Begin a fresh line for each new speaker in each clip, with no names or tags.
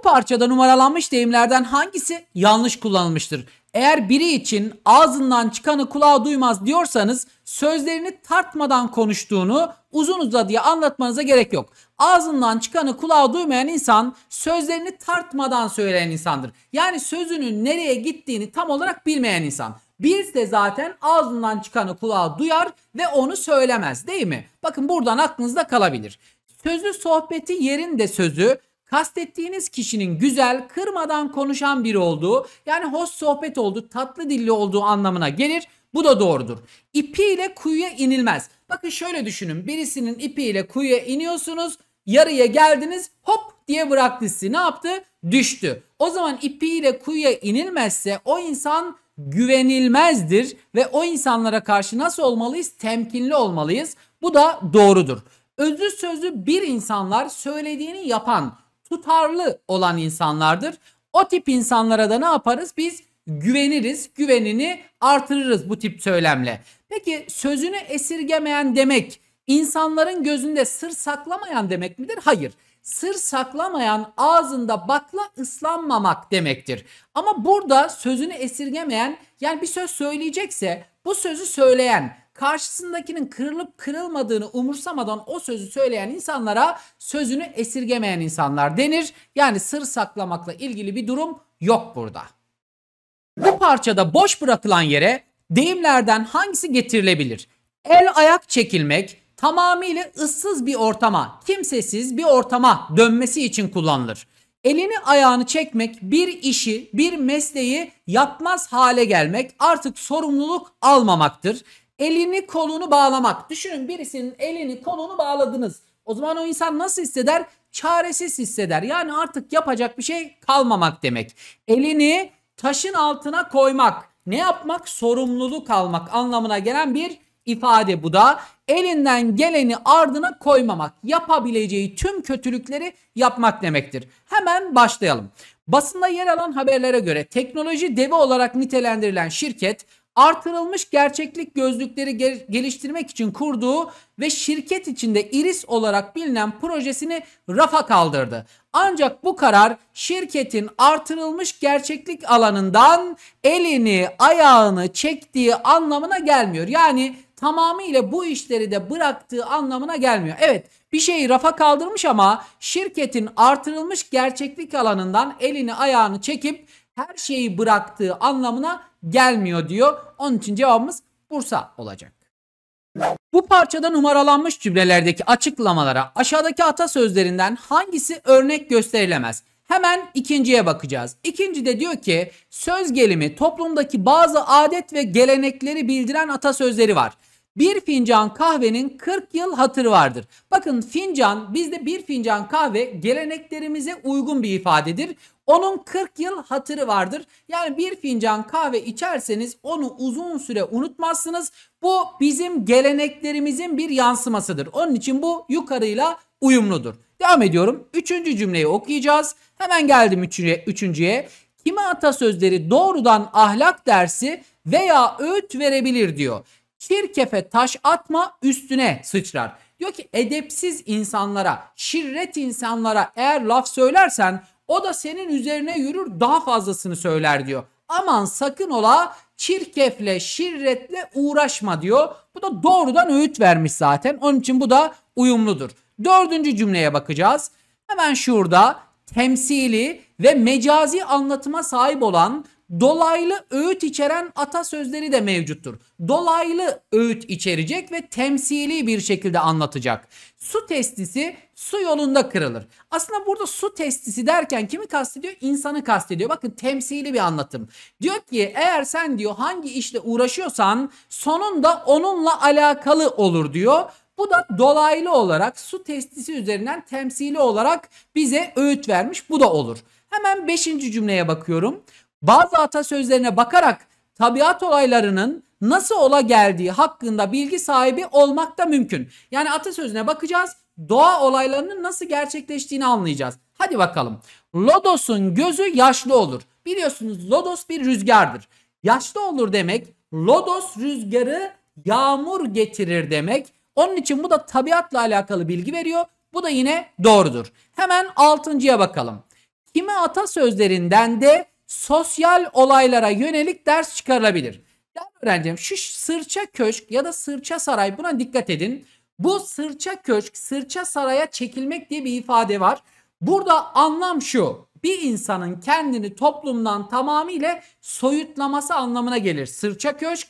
Bu parçada numaralanmış deyimlerden hangisi yanlış kullanılmıştır? Eğer biri için ağzından çıkanı kulağı duymaz diyorsanız sözlerini tartmadan konuştuğunu uzun uzadıya anlatmanıza gerek yok. Ağzından çıkanı kulağı duymayan insan sözlerini tartmadan söyleyen insandır. Yani sözünün nereye gittiğini tam olarak bilmeyen insan. Bir de zaten ağzından çıkanı kulağı duyar ve onu söylemez değil mi? Bakın buradan aklınızda kalabilir. Sözü sohbeti yerinde sözü kastettiğiniz kişinin güzel, kırmadan konuşan biri olduğu, yani hoş sohbet olduğu, tatlı dilli olduğu anlamına gelir. Bu da doğrudur. İpiyle kuyuya inilmez. Bakın şöyle düşünün. Birisinin ipiyle kuyuya iniyorsunuz. Yarıya geldiniz. Hop diye bıraktı sizi. Ne yaptı? Düştü. O zaman ipiyle kuyuya inilmezse o insan güvenilmezdir ve o insanlara karşı nasıl olmalıyız? Temkinli olmalıyız. Bu da doğrudur. Özlü sözlü bir insanlar söylediğini yapan, tutarlı olan insanlardır. O tip insanlara da ne yaparız? Biz güveniriz, güvenini artırırız bu tip söylemle. Peki sözünü esirgemeyen demek insanların gözünde sır saklamayan demek midir? Hayır. Sır saklamayan ağzında bakla ıslanmamak demektir. Ama burada sözünü esirgemeyen yani bir söz söyleyecekse bu sözü söyleyen karşısındakinin kırılıp kırılmadığını umursamadan o sözü söyleyen insanlara sözünü esirgemeyen insanlar denir. Yani sır saklamakla ilgili bir durum yok burada. Bu parçada boş bırakılan yere deyimlerden hangisi getirilebilir? El ayak çekilmek tamamıyla ıssız bir ortama, kimsesiz bir ortama dönmesi için kullanılır. Elini ayağını çekmek, bir işi, bir mesleği yapmaz hale gelmek artık sorumluluk almamaktır elini kolunu bağlamak. Düşünün birisinin elini kolunu bağladınız. O zaman o insan nasıl hisseder? Çaresiz hisseder. Yani artık yapacak bir şey kalmamak demek. Elini taşın altına koymak. Ne yapmak? Sorumluluk almak anlamına gelen bir ifade bu da. Elinden geleni ardına koymamak. Yapabileceği tüm kötülükleri yapmak demektir. Hemen başlayalım. Basında yer alan haberlere göre teknoloji devi olarak nitelendirilen şirket artırılmış gerçeklik gözlükleri gel geliştirmek için kurduğu ve şirket içinde Iris olarak bilinen projesini rafa kaldırdı. Ancak bu karar şirketin artırılmış gerçeklik alanından elini ayağını çektiği anlamına gelmiyor. Yani tamamıyla bu işleri de bıraktığı anlamına gelmiyor. Evet bir şeyi rafa kaldırmış ama şirketin artırılmış gerçeklik alanından elini ayağını çekip her şeyi bıraktığı anlamına gelmiyor diyor. Onun için cevabımız Bursa olacak. Bu parçada numaralanmış cümlelerdeki açıklamalara aşağıdaki atasözlerinden hangisi örnek gösterilemez? Hemen ikinciye bakacağız. İkinci de diyor ki söz gelimi toplumdaki bazı adet ve gelenekleri bildiren atasözleri var. Bir fincan kahvenin 40 yıl hatırı vardır. Bakın fincan bizde bir fincan kahve geleneklerimize uygun bir ifadedir. Onun 40 yıl hatırı vardır. Yani bir fincan kahve içerseniz onu uzun süre unutmazsınız. Bu bizim geleneklerimizin bir yansımasıdır. Onun için bu yukarıyla uyumludur. Devam ediyorum. Üçüncü cümleyi okuyacağız. Hemen geldim üçüncüye. üçüncüye. Kime atasözleri doğrudan ahlak dersi veya öğüt verebilir diyor. Çirkefe taş atma üstüne sıçrar. Diyor ki edepsiz insanlara, şirret insanlara eğer laf söylersen o da senin üzerine yürür daha fazlasını söyler diyor. Aman sakın ola çirkefle şirretle uğraşma diyor. Bu da doğrudan öğüt vermiş zaten. Onun için bu da uyumludur. Dördüncü cümleye bakacağız. Hemen şurada temsili ve mecazi anlatıma sahip olan dolaylı öğüt içeren atasözleri de mevcuttur. Dolaylı öğüt içerecek ve temsili bir şekilde anlatacak. Su testisi su yolunda kırılır. Aslında burada su testisi derken kimi kastediyor? İnsanı kastediyor. Bakın temsili bir anlatım. Diyor ki eğer sen diyor hangi işle uğraşıyorsan sonunda onunla alakalı olur diyor. Bu da dolaylı olarak su testisi üzerinden temsili olarak bize öğüt vermiş. Bu da olur. Hemen beşinci cümleye bakıyorum. Bazı atasözlerine bakarak tabiat olaylarının nasıl ola geldiği hakkında bilgi sahibi olmak da mümkün. Yani atasözüne bakacağız. Doğa olaylarının nasıl gerçekleştiğini anlayacağız. Hadi bakalım. Lodos'un gözü yaşlı olur. Biliyorsunuz Lodos bir rüzgardır. Yaşlı olur demek Lodos rüzgarı yağmur getirir demek. Onun için bu da tabiatla alakalı bilgi veriyor. Bu da yine doğrudur. Hemen altıncıya bakalım. Kimi atasözlerinden de sosyal olaylara yönelik ders çıkarılabilir. Değerli öğrencim şu sırça köşk ya da sırça saray buna dikkat edin. Bu sırça köşk sırça saraya çekilmek diye bir ifade var. Burada anlam şu bir insanın kendini toplumdan tamamıyla soyutlaması anlamına gelir. Sırça köşk,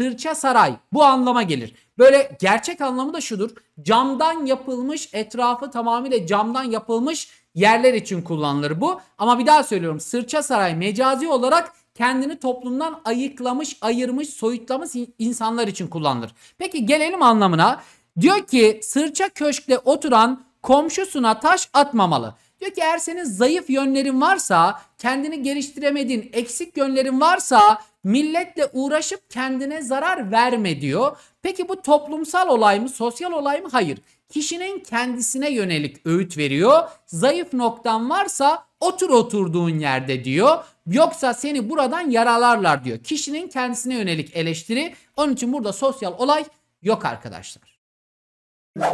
sırça saray bu anlama gelir. Böyle gerçek anlamı da şudur. Camdan yapılmış etrafı tamamıyla camdan yapılmış yerler için kullanılır bu. Ama bir daha söylüyorum sırça saray mecazi olarak kendini toplumdan ayıklamış, ayırmış, soyutlamış insanlar için kullanılır. Peki gelelim anlamına. Diyor ki sırça köşkle oturan komşusuna taş atmamalı. Diyor ki eğer senin zayıf yönlerin varsa, kendini geliştiremediğin eksik yönlerin varsa milletle uğraşıp kendine zarar verme diyor. Peki bu toplumsal olay mı, sosyal olay mı? Hayır kişinin kendisine yönelik öğüt veriyor. Zayıf noktan varsa otur oturduğun yerde diyor. Yoksa seni buradan yaralarlar diyor. Kişinin kendisine yönelik eleştiri. Onun için burada sosyal olay yok arkadaşlar.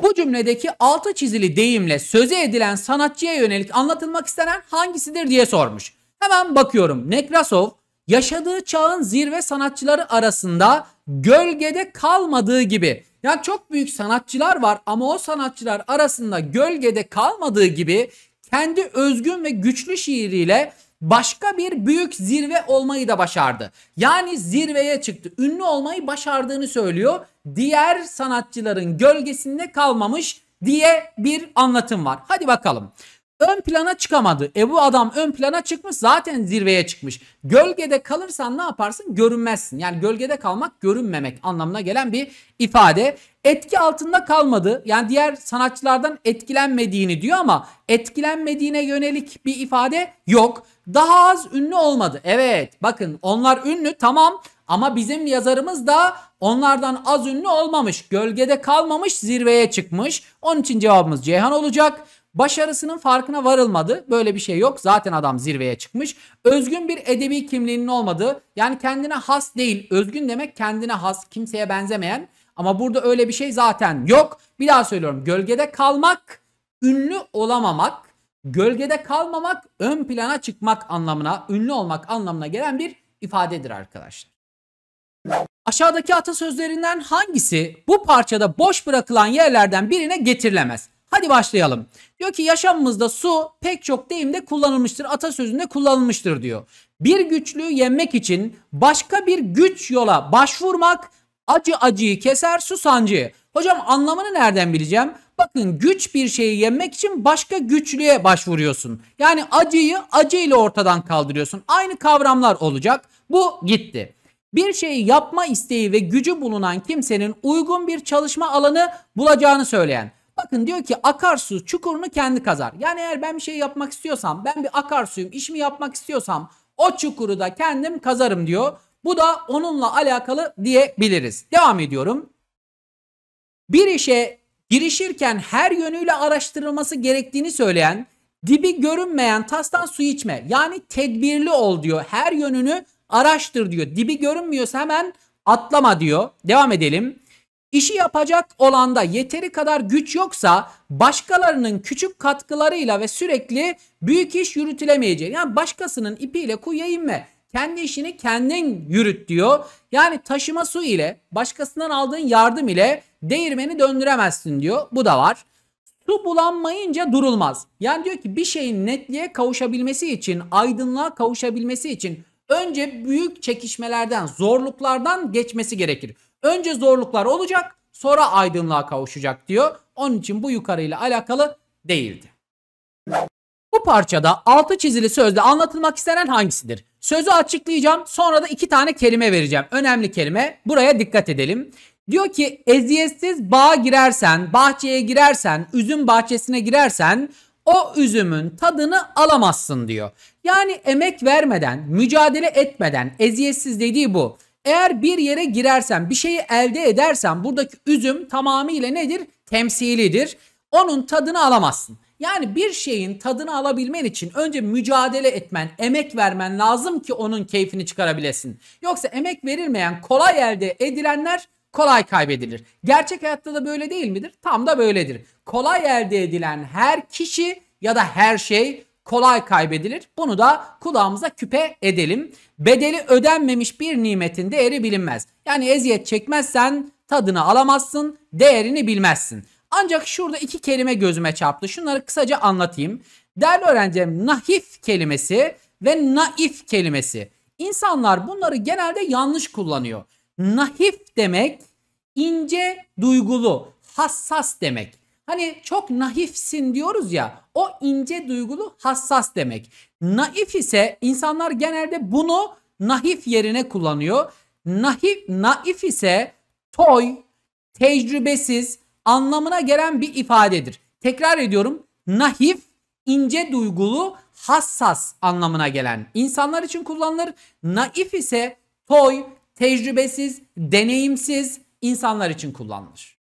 Bu cümledeki altı çizili deyimle söze edilen sanatçıya yönelik anlatılmak istenen hangisidir diye sormuş. Hemen bakıyorum. Nekrasov yaşadığı çağın zirve sanatçıları arasında gölgede kalmadığı gibi yani çok büyük sanatçılar var ama o sanatçılar arasında gölgede kalmadığı gibi kendi özgün ve güçlü şiiriyle başka bir büyük zirve olmayı da başardı. Yani zirveye çıktı. Ünlü olmayı başardığını söylüyor. Diğer sanatçıların gölgesinde kalmamış diye bir anlatım var. Hadi bakalım ön plana çıkamadı. E bu adam ön plana çıkmış zaten zirveye çıkmış. Gölgede kalırsan ne yaparsın? Görünmezsin. Yani gölgede kalmak görünmemek anlamına gelen bir ifade. Etki altında kalmadı. Yani diğer sanatçılardan etkilenmediğini diyor ama etkilenmediğine yönelik bir ifade yok. Daha az ünlü olmadı. Evet bakın onlar ünlü tamam ama bizim yazarımız da onlardan az ünlü olmamış. Gölgede kalmamış zirveye çıkmış. Onun için cevabımız Ceyhan olacak. Başarısının farkına varılmadı. Böyle bir şey yok. Zaten adam zirveye çıkmış. Özgün bir edebi kimliğinin olmadığı. Yani kendine has değil. Özgün demek kendine has, kimseye benzemeyen. Ama burada öyle bir şey zaten yok. Bir daha söylüyorum. Gölgede kalmak, ünlü olamamak, gölgede kalmamak, ön plana çıkmak anlamına, ünlü olmak anlamına gelen bir ifadedir arkadaşlar. Aşağıdaki atasözlerinden hangisi bu parçada boş bırakılan yerlerden birine getirilemez? Hadi başlayalım. Diyor ki yaşamımızda su pek çok deyimde kullanılmıştır, atasözünde kullanılmıştır diyor. Bir güçlüğü yenmek için başka bir güç yola başvurmak acı acıyı keser su sancıyı. Hocam anlamını nereden bileceğim? Bakın güç bir şeyi yenmek için başka güçlüğe başvuruyorsun. Yani acıyı acıyla ortadan kaldırıyorsun. Aynı kavramlar olacak. Bu gitti. Bir şeyi yapma isteği ve gücü bulunan kimsenin uygun bir çalışma alanı bulacağını söyleyen Bakın diyor ki akarsu çukurunu kendi kazar. Yani eğer ben bir şey yapmak istiyorsam, ben bir akarsuyum, işimi yapmak istiyorsam o çukuru da kendim kazarım diyor. Bu da onunla alakalı diyebiliriz. Devam ediyorum. Bir işe girişirken her yönüyle araştırılması gerektiğini söyleyen, dibi görünmeyen tastan su içme. Yani tedbirli ol diyor. Her yönünü araştır diyor. Dibi görünmüyorsa hemen atlama diyor. Devam edelim. İşi yapacak olanda yeteri kadar güç yoksa başkalarının küçük katkılarıyla ve sürekli büyük iş yürütülemeyecek. Yani başkasının ipiyle kuyuya inme. Kendi işini kendin yürüt diyor. Yani taşıma su ile başkasından aldığın yardım ile değirmeni döndüremezsin diyor. Bu da var. Su bulanmayınca durulmaz. Yani diyor ki bir şeyin netliğe kavuşabilmesi için, aydınlığa kavuşabilmesi için önce büyük çekişmelerden, zorluklardan geçmesi gerekir. Önce zorluklar olacak sonra aydınlığa kavuşacak diyor. Onun için bu yukarıyla alakalı değildi. Bu parçada altı çizili sözle anlatılmak istenen hangisidir? Sözü açıklayacağım sonra da iki tane kelime vereceğim. Önemli kelime buraya dikkat edelim. Diyor ki eziyetsiz bağa girersen, bahçeye girersen, üzüm bahçesine girersen o üzümün tadını alamazsın diyor. Yani emek vermeden, mücadele etmeden, eziyetsiz dediği bu. Eğer bir yere girersem, bir şeyi elde edersem buradaki üzüm tamamıyla nedir? Temsilidir. Onun tadını alamazsın. Yani bir şeyin tadını alabilmen için önce mücadele etmen, emek vermen lazım ki onun keyfini çıkarabilesin. Yoksa emek verilmeyen, kolay elde edilenler kolay kaybedilir. Gerçek hayatta da böyle değil midir? Tam da böyledir. Kolay elde edilen her kişi ya da her şey kolay kaybedilir. Bunu da kulağımıza küpe edelim. Bedeli ödenmemiş bir nimetin değeri bilinmez. Yani eziyet çekmezsen tadını alamazsın, değerini bilmezsin. Ancak şurada iki kelime gözüme çarptı. Şunları kısaca anlatayım. Değerli Öğrencim, nahif kelimesi ve naif kelimesi. İnsanlar bunları genelde yanlış kullanıyor. Nahif demek ince, duygulu, hassas demek. Hani çok naifsin diyoruz ya o ince duygulu hassas demek. Naif ise insanlar genelde bunu naif yerine kullanıyor. Naif, naif ise toy, tecrübesiz anlamına gelen bir ifadedir. Tekrar ediyorum naif ince duygulu hassas anlamına gelen insanlar için kullanılır. Naif ise toy, tecrübesiz, deneyimsiz insanlar için kullanılır.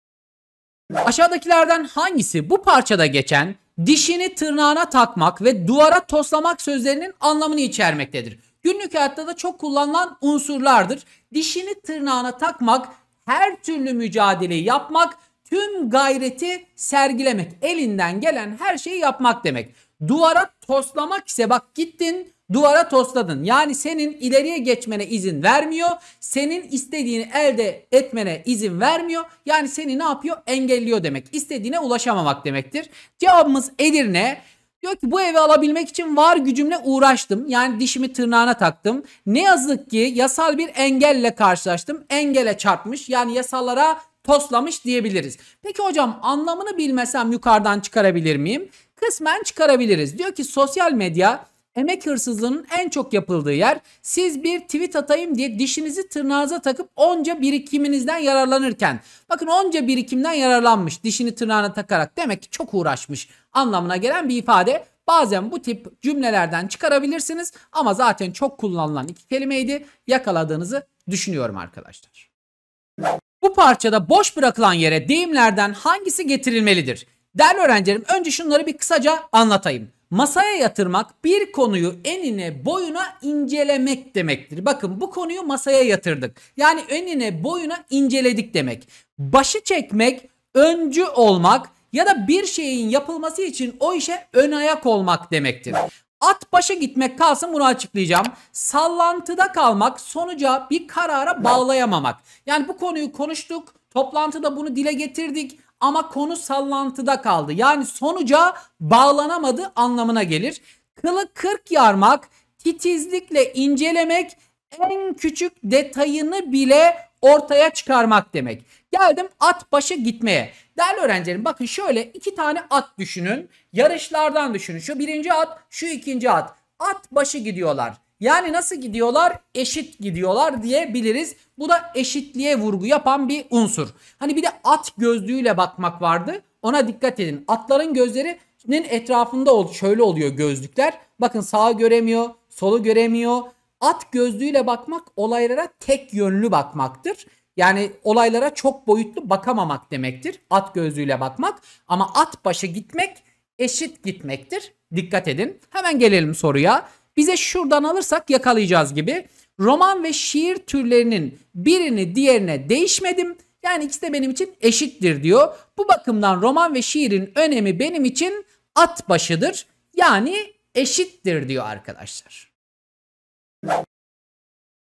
Aşağıdakilerden hangisi bu parçada geçen dişini tırnağına takmak ve duvara toslamak sözlerinin anlamını içermektedir? Günlük hayatta da çok kullanılan unsurlardır. Dişini tırnağına takmak, her türlü mücadeleyi yapmak, tüm gayreti sergilemek, elinden gelen her şeyi yapmak demek. Duvara toslamak ise bak gittin duvara tosladın. Yani senin ileriye geçmene izin vermiyor. Senin istediğini elde etmene izin vermiyor. Yani seni ne yapıyor? Engelliyor demek. İstediğine ulaşamamak demektir. Cevabımız Edirne. Diyor ki bu evi alabilmek için var gücümle uğraştım. Yani dişimi tırnağına taktım. Ne yazık ki yasal bir engelle karşılaştım. Engele çarpmış. Yani yasalara toslamış diyebiliriz. Peki hocam anlamını bilmesem yukarıdan çıkarabilir miyim? Kısmen çıkarabiliriz. Diyor ki sosyal medya emek hırsızlığının en çok yapıldığı yer. Siz bir tweet atayım diye dişinizi tırnağınıza takıp onca birikiminizden yararlanırken. Bakın onca birikimden yararlanmış dişini tırnağına takarak demek ki çok uğraşmış anlamına gelen bir ifade. Bazen bu tip cümlelerden çıkarabilirsiniz ama zaten çok kullanılan iki kelimeydi. Yakaladığınızı düşünüyorum arkadaşlar. Bu parçada boş bırakılan yere deyimlerden hangisi getirilmelidir? Değerli öğrencilerim önce şunları bir kısaca anlatayım. Masaya yatırmak bir konuyu enine boyuna incelemek demektir. Bakın bu konuyu masaya yatırdık. Yani enine boyuna inceledik demek. Başı çekmek, öncü olmak ya da bir şeyin yapılması için o işe ön ayak olmak demektir. At başa gitmek kalsın bunu açıklayacağım. Sallantıda kalmak sonuca bir karara bağlayamamak. Yani bu konuyu konuştuk, toplantıda bunu dile getirdik ama konu sallantıda kaldı. Yani sonuca bağlanamadı anlamına gelir. Kılı kırk yarmak titizlikle incelemek en küçük detayını bile ortaya çıkarmak demek. Geldim at başı gitmeye. Değerli öğrencilerim bakın şöyle iki tane at düşünün. Yarışlardan düşünün. Şu birinci at, şu ikinci at. At başı gidiyorlar. Yani nasıl gidiyorlar? Eşit gidiyorlar diyebiliriz. Bu da eşitliğe vurgu yapan bir unsur. Hani bir de at gözlüğüyle bakmak vardı. Ona dikkat edin. Atların gözlerinin etrafında şöyle oluyor gözlükler. Bakın sağı göremiyor, solu göremiyor. At gözlüğüyle bakmak olaylara tek yönlü bakmaktır. Yani olaylara çok boyutlu bakamamak demektir. At gözlüğüyle bakmak ama at başı gitmek eşit gitmektir. Dikkat edin. Hemen gelelim soruya bize şuradan alırsak yakalayacağız gibi. Roman ve şiir türlerinin birini diğerine değişmedim. Yani ikisi de benim için eşittir diyor. Bu bakımdan roman ve şiirin önemi benim için at başıdır. Yani eşittir diyor arkadaşlar.